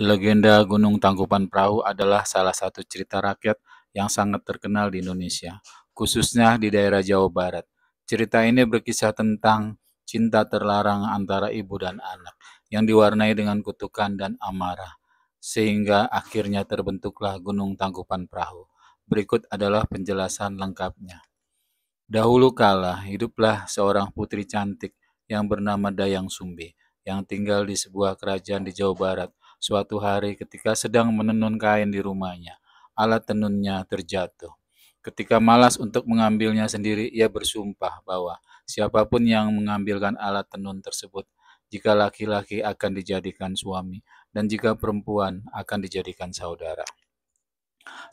Legenda Gunung Tangkupan Perahu adalah salah satu cerita rakyat yang sangat terkenal di Indonesia, khususnya di daerah Jawa Barat. Cerita ini berkisah tentang cinta terlarang antara ibu dan anak yang diwarnai dengan kutukan dan amarah, sehingga akhirnya terbentuklah Gunung Tangkupan Perahu. Berikut adalah penjelasan lengkapnya. Dahulu kala hiduplah seorang putri cantik yang bernama Dayang Sumbi yang tinggal di sebuah kerajaan di Jawa Barat Suatu hari ketika sedang menenun kain di rumahnya, alat tenunnya terjatuh. Ketika malas untuk mengambilnya sendiri, ia bersumpah bahwa siapapun yang mengambilkan alat tenun tersebut, jika laki-laki akan dijadikan suami, dan jika perempuan akan dijadikan saudara.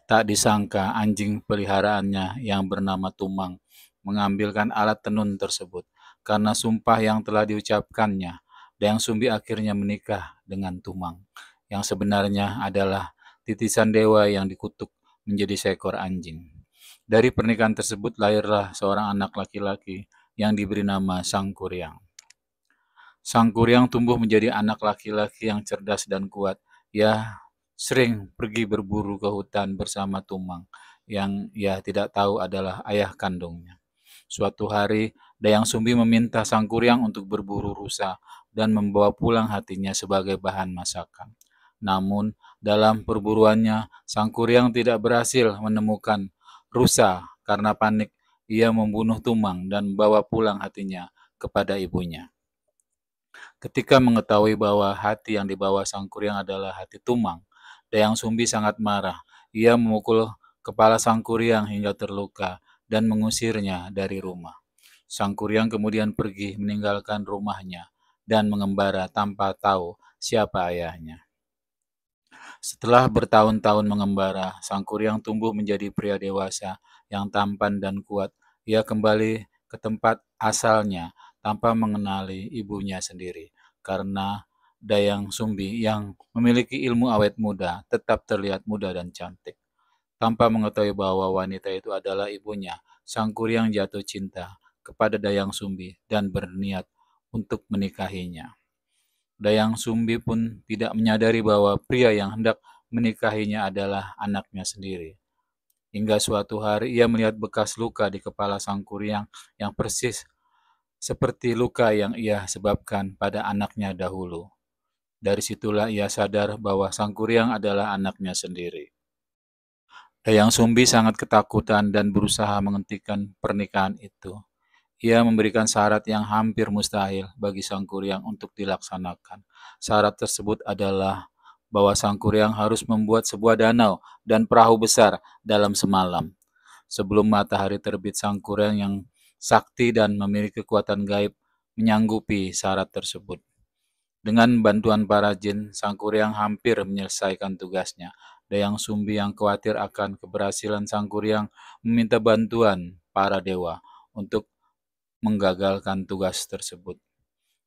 Tak disangka anjing peliharaannya yang bernama Tumang mengambilkan alat tenun tersebut karena sumpah yang telah diucapkannya Dayang Sumbi akhirnya menikah dengan Tumang, yang sebenarnya adalah titisan dewa yang dikutuk menjadi seekor anjing. Dari pernikahan tersebut lahirlah seorang anak laki-laki yang diberi nama Sang Kuryang. Sang Kuryang tumbuh menjadi anak laki-laki yang cerdas dan kuat. Ya sering pergi berburu ke hutan bersama Tumang yang ya tidak tahu adalah ayah kandungnya. Suatu hari, Dayang Sumbi meminta Sang Kuryang untuk berburu rusa dan membawa pulang hatinya sebagai bahan masakan. Namun, dalam perburuannya, sang kuryang tidak berhasil menemukan rusa karena panik. Ia membunuh tumang dan membawa pulang hatinya kepada ibunya. Ketika mengetahui bahwa hati yang dibawa sang kuryang adalah hati tumang, Dayang Sumbi sangat marah. Ia memukul kepala sang kuryang hingga terluka dan mengusirnya dari rumah. Sang kuryang kemudian pergi meninggalkan rumahnya dan mengembara tanpa tahu siapa ayahnya. Setelah bertahun-tahun mengembara, sang kuryang tumbuh menjadi pria dewasa yang tampan dan kuat. Ia kembali ke tempat asalnya tanpa mengenali ibunya sendiri karena Dayang Sumbi yang memiliki ilmu awet muda tetap terlihat muda dan cantik. Tanpa mengetahui bahwa wanita itu adalah ibunya, Sang Kuryang jatuh cinta kepada Dayang Sumbi dan berniat untuk menikahinya. Dayang Sumbi pun tidak menyadari bahwa pria yang hendak menikahinya adalah anaknya sendiri. Hingga suatu hari ia melihat bekas luka di kepala sang kuryang yang persis seperti luka yang ia sebabkan pada anaknya dahulu. Dari situlah ia sadar bahwa sang kuryang adalah anaknya sendiri. Dayang Sumbi sangat ketakutan dan berusaha menghentikan pernikahan itu. Ia memberikan syarat yang hampir mustahil bagi sang kuryang untuk dilaksanakan. Syarat tersebut adalah bahwa sang kuryang harus membuat sebuah danau dan perahu besar dalam semalam. Sebelum matahari terbit sang kuryang yang sakti dan memiliki kekuatan gaib menyanggupi syarat tersebut. Dengan bantuan para jin, sang kuryang hampir menyelesaikan tugasnya. Dayang Sumbi yang khawatir akan keberhasilan sang kuryang meminta bantuan para dewa untuk menggagalkan tugas tersebut.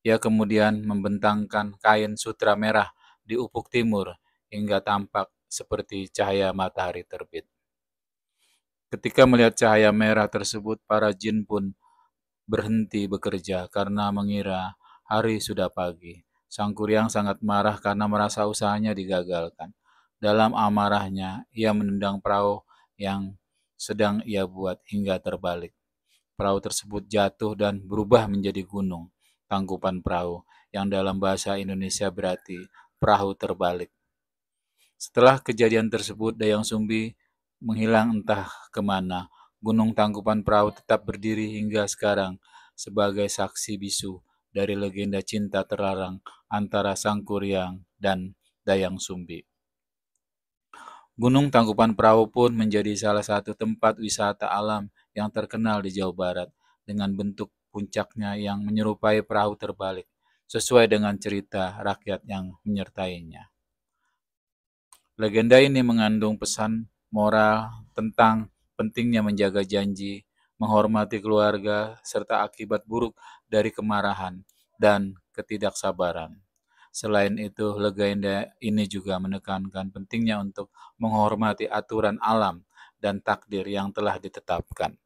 Ia kemudian membentangkan kain sutra merah di ufuk timur hingga tampak seperti cahaya matahari terbit. Ketika melihat cahaya merah tersebut, para jin pun berhenti bekerja karena mengira hari sudah pagi. Sang Kuryang sangat marah karena merasa usahanya digagalkan. Dalam amarahnya, ia menendang perahu yang sedang ia buat hingga terbalik perahu tersebut jatuh dan berubah menjadi gunung, tangkupan perahu, yang dalam bahasa Indonesia berarti perahu terbalik. Setelah kejadian tersebut, Dayang Sumbi menghilang entah kemana. Gunung Tangkupan Perahu tetap berdiri hingga sekarang sebagai saksi bisu dari legenda cinta terlarang antara Sang Kuryang dan Dayang Sumbi. Gunung Tangkupan Perahu pun menjadi salah satu tempat wisata alam yang terkenal di Jawa Barat dengan bentuk puncaknya yang menyerupai perahu terbalik sesuai dengan cerita rakyat yang menyertainya. Legenda ini mengandung pesan moral tentang pentingnya menjaga janji, menghormati keluarga, serta akibat buruk dari kemarahan dan ketidaksabaran. Selain itu, legenda ini juga menekankan pentingnya untuk menghormati aturan alam dan takdir yang telah ditetapkan.